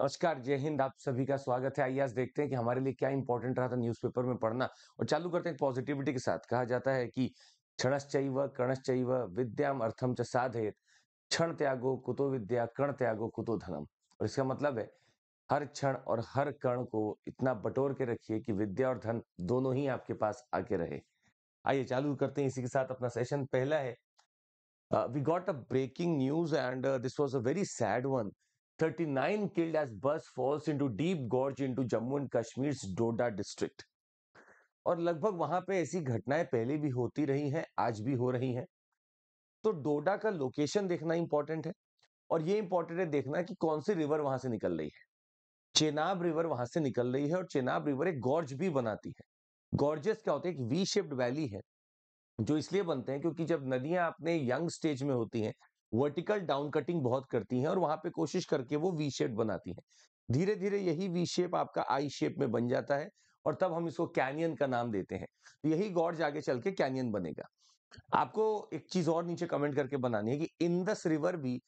नमस्कार जय हिंद आप सभी का स्वागत है आइए आज देखते हैं कि हमारे लिए क्या इंपॉर्टेंट रहा था न्यूज़पेपर में पढ़ना और चालू करते हैं पॉजिटिविटी के साथ कहा जाता है कि क्षणश्चैव कर्णश्चैव विद्याम अर्थम च साधयत क्षण त्यागो कुतो विद्या कर्ण त्यागो कुतो धनम और इसका मतलब है हर क्षण और हर कर्ण को इतना बटोर के रखिए कि विद्या और धन दोनों ही आपके पास आके रहे आइए चालू करते हैं इसी के साथ अपना सेशन पहला है we got a breaking news and this was a very sad one 39 killed as bus falls into deep gorge into Jammu and Kashmir's Doda district. और लगभग वहां पे ऐसी घटनाएं पहले भी होती रही हैं आज भी हो रही हैं तो डोडा का लोकेशन देखना इंपॉर्टेंट है और ये इंपॉर्टेंट है देखना कि कौन सी रिवर वहां से निकल रही है चेनाब रिवर वहां से निकल रही है और चेनाब रिवर एक गॉर्ज भी बनाती है गॉर्जेस क्या होते हैं एक वी शेप्ड वैली है जो इसलिए बनते हैं क्योंकि जब नदियां अपने यंग स्टेज में होती हैं वर्टिकल डाउन कटिंग बहुत करती हैं और वहां पे कोशिश करके वो वी शेप बनाती हैं धीरे धीरे यही वी शेप आपका आई शेप में बन जाता है और तब हम इसको कैनियन का नाम देते हैं तो यही गॉड्स आगे चल के कैनियन बनेगा आपको एक चीज और नीचे कमेंट करके बनानी है कि इंदस रिवर भी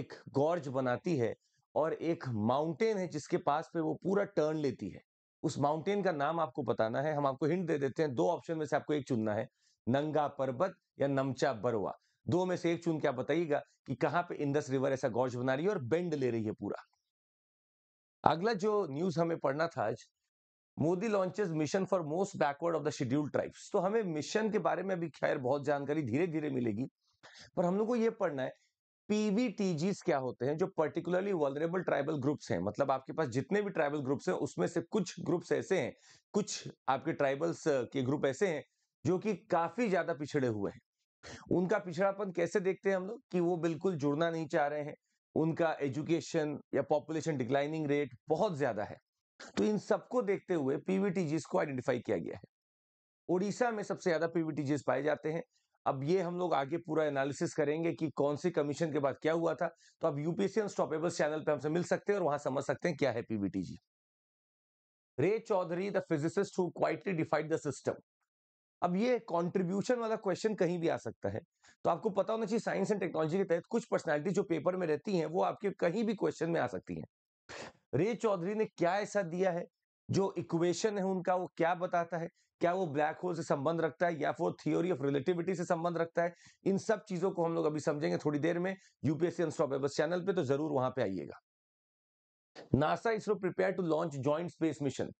एक गॉर्ज बनाती है और एक माउंटेन है जिसके पास पे वो पूरा टर्न लेती है उस माउंटेन का नाम आपको बताना है हम आपको हिंट दे देते हैं दो ऑप्शन में से आपको एक चुनना है नंगा पर्वत या नमचा बरवा दो में से एक चुन के आप बताइएगा कि कहां पे इंदस रिवर ऐसा गौज बना रही है और बेंड ले रही है पूरा अगला जो न्यूज हमें पढ़ना था आज Modi launches mission for most backward of the scheduled tribes तो हमें मिशन के बारे में भी खैर बहुत जानकारी धीरे धीरे मिलेगी पर हम लोग को ये पढ़ना है पीवीटीजीस क्या होते हैं जो पर्टिकुलरली वॉलरेबल ट्राइबल ग्रुप्स हैं मतलब आपके पास जितने भी ट्राइबल ग्रुप्स हैं उसमें से कुछ ग्रुप्स ऐसे हैं कुछ आपके ट्राइबल्स के ग्रुप ऐसे हैं जो कि काफी ज्यादा पिछड़े हुए हैं उनका पिछड़ापन कैसे देखते हैं हम लोग कि वो बिल्कुल जुड़ना नहीं चाह रहे हैं उनका एजुकेशन या पॉपुलेशन डिक्लाइनिंग रेट बहुत ज्यादा है तो इन सबको देखते हुए पीवीटीजीस को आइडेंटिफाई किया गया है उड़ीसा में सबसे ज्यादा पीवीटीजीस पाए जाते हैं अब ये हम लोग आगे पूरा एनालिसिस करेंगे कि कौन सी कमीशन के बाद क्या हुआ था तो आप यूपीएससी अनस्टॉपेबल चैनल पर हमसे मिल सकते हैं और वहां समझ सकते हैं क्या है PBTG Ray Chaudhuri the physicist who quietly defied the system अब ये कंट्रीब्यूशन वाला क्वेश्चन कहीं भी आ सकता है तो आपको पता होना चाहिए साइंस एंड टेक्नोलॉजी के तहत कुछ पर्सनैलिटी जो पेपर में रहती हैं वो आपके कहीं भी क्वेश्चन में आ सकती हैं रे चौधरी ने क्या ऐसा दिया है जो इक्वेशन है उनका वो क्या बताता है क्या वो ब्लैक होल से संबंध रखता है या फिर थियोरी ऑफ रिलेटिविटी से संबंध रखता है इन सब चीजों को हम लोग अभी समझेंगे थोड़ी देर में यूपीएससी अनस्टॉपेबल चैनल पे तो जरूर वहां पे आइएगा NASA ISRO prepare to launch joint space mission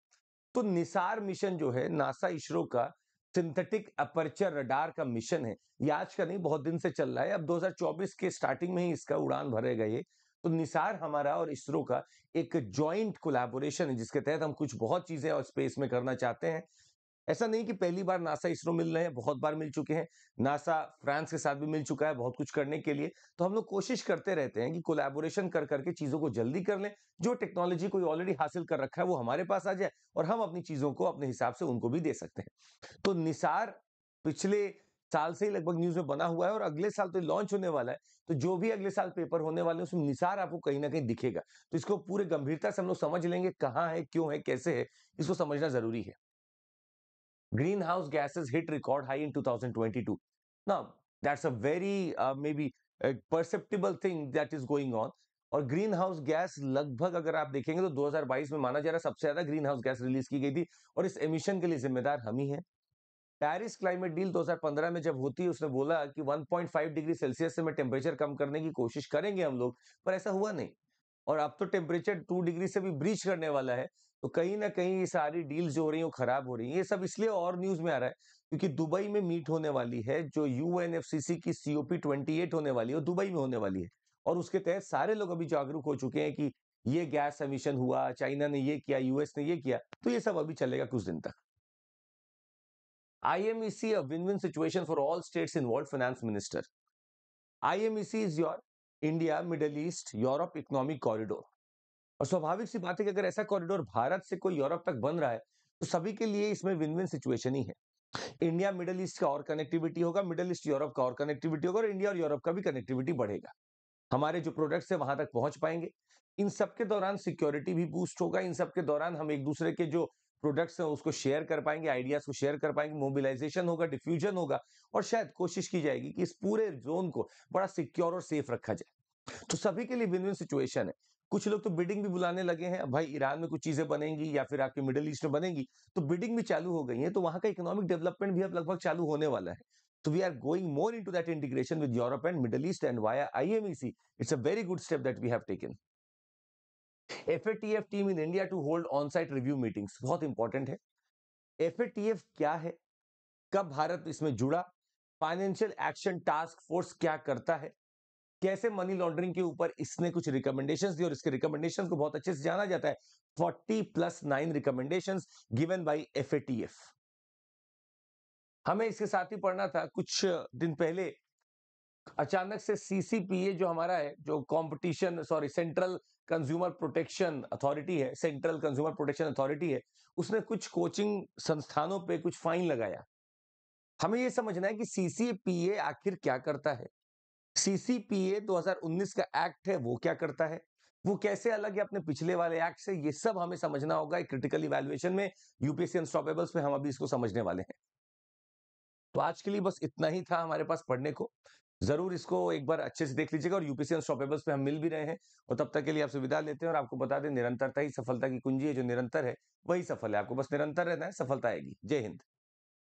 तो निसार मिशन जो है नासा इसरो का सिंथेटिक अपर्चर रडार का मिशन है ये आज का नहीं बहुत दिन से चल रहा है अब 2024 के स्टार्टिंग में ही इसका उड़ान भरे गए तो निसार हमारा और इसरो का एक जॉइंट कोलैबोरेशन है जिसके तहत हम कुछ बहुत चीजें और स्पेस में करना चाहते हैं ऐसा नहीं कि पहली बार नासा इसरो मिल रहे हैं बहुत बार मिल चुके हैं नासा फ्रांस के साथ भी मिल चुका है बहुत कुछ करने के लिए तो हम लोग कोशिश करते रहते हैं कि कोलैबोरेशन कर करके चीजों को जल्दी कर लें जो टेक्नोलॉजी कोई ऑलरेडी हासिल कर रखा है वो हमारे पास आ जाए और हम अपनी चीजों को अपने हिसाब से उनको भी दे सकते हैं तो निसार पिछले साल से ही लगभग न्यूज में बना हुआ है और अगले साल तो लॉन्च होने वाला है तो जो भी अगले साल पेपर होने वाले हैं उसमें निसार आपको कहीं ना कहीं दिखेगा तो इसको पूरे गंभीरता से हम लोग समझ लेंगे कहाँ है क्यों है कैसे है इसको समझना जरूरी है greenhouse gases hit record high in 2022 now that's a very uh, maybe a perceptible thing that is going on और ग्रीन हाउस गैस लगभग अगर आप देखेंगे तो 2022 में माना जा रहा है सबसे ज्यादा ग्रीन हाउस गैस रिलीज की गई थी और इस एमिशन के लिए जिम्मेदार हम ही हैं पेरिस क्लाइमेट डील 2015 में जब होती है उसने बोला कि 1.5 डिग्री सेल्सियस से मैं टेम्परेचर कम करने की कोशिश करेंगे हम लोग पर ऐसा हुआ नहीं और अब तो टेम्परेचर टू डिग्री से भी ब्रीच करने वाला है तो कहीं ना कहीं ये सारी डील्स जो हो रही है वो खराब हो रही है ये सब इसलिए और न्यूज में आ रहा है क्योंकि दुबई में मीट होने वाली है जो यू की सीओपी ट्वेंटी होने वाली है दुबई में होने वाली है और उसके तहत सारे लोग अभी जागरूक हो चुके हैं कि ये गैस एमिशन हुआ चाइना ने ये किया यूएस ने ये किया तो ये सब अभी चलेगा कुछ दिन तक IMEC e a win win situation for all states involved finance minister IMEC is your India Middle East Europe economic corridor और स्वाभाविक सी बात है कि अगर ऐसा कॉरिडोर भारत से कोई यूरोप तक बन रहा है तो सभी के लिए इसमें विन विन सिचुएशन ही है इंडिया मिडल ईस्ट का और कनेक्टिविटी होगा मिडल ईस्ट यूरोप का और कनेक्टिविटी होगा और इंडिया और यूरोप का भी कनेक्टिविटी बढ़ेगा हमारे जो प्रोडक्ट्स है वहां तक पहुंच पाएंगे इन सब के दौरान सिक्योरिटी भी बूस्ट होगा इन सब के दौरान हम एक दूसरे के जो प्रोडक्ट्स हैं उसको शेयर कर पाएंगे आइडियाज को शेयर कर पाएंगे मोबिलाइजेशन होगा डिफ्यूजन होगा और शायद कोशिश की जाएगी कि इस पूरे जोन को बड़ा सिक्योर और सेफ रखा जाए तो सभी के लिए विन सिचुएशन है कुछ लोग तो बिडिंग भी बुलाने लगे हैं भाई ईरान में कुछ चीजें बनेंगी या फिर आपके मिडिल ईस्ट में बनेंगी तो बिडिंग भी चालू हो गई है तो वहां का इकोनॉमिक डेवलपमेंट भी अब लगभग चालू होने वाला है तो we are going more in that integration with Europe and Middle East and via IMEC it's a very good step that we have taken F team in India to hold on site review meeting बहुत important है F क्या है कब भारत इसमें जुड़ा financial action task force क्या करता है कैसे मनी लॉन्ड्रिंग के ऊपर इसने कुछ रिकमेंडेशंस दी और इसके रिकमेंडेशंस को बहुत अच्छे से जाना जाता है 40 plus nine recommendations given by FATF हमें इसके साथ ही पढ़ना था कुछ दिन पहले अचानक से सीसीपीए जो हमारा है जो competition sorry central consumer protection authority है सेंट्रल कंज्यूमर प्रोटेक्शन अथॉरिटी है उसने कुछ कोचिंग संस्थानों पे कुछ फाइन लगाया हमें यह समझना है कि सीसीपीए आखिर क्या करता है सीसीपीए 2019 का एक्ट है वो क्या करता है वो कैसे अलग है अपने पिछले वाले एक्ट से ये सब हमें समझना होगा क्रिटिकल इवेल्युएशन में यूपीएससी अनस्टॉपेबल्स में हम अभी इसको समझने वाले हैं तो आज के लिए बस इतना ही था हमारे पास पढ़ने को जरूर इसको एक बार अच्छे से देख लीजिएगा और यूपीएससी अनस्टॉपेबल्स पे हम मिल भी रहे हैं और तब तक के लिए आपसे विदा लेते हैं और आपको बता दें निरंतरता ही सफलता की कुंजी है जो निरंतर है वही सफल है आपको बस निरंतर रहना है सफलता आएगी जय हिंद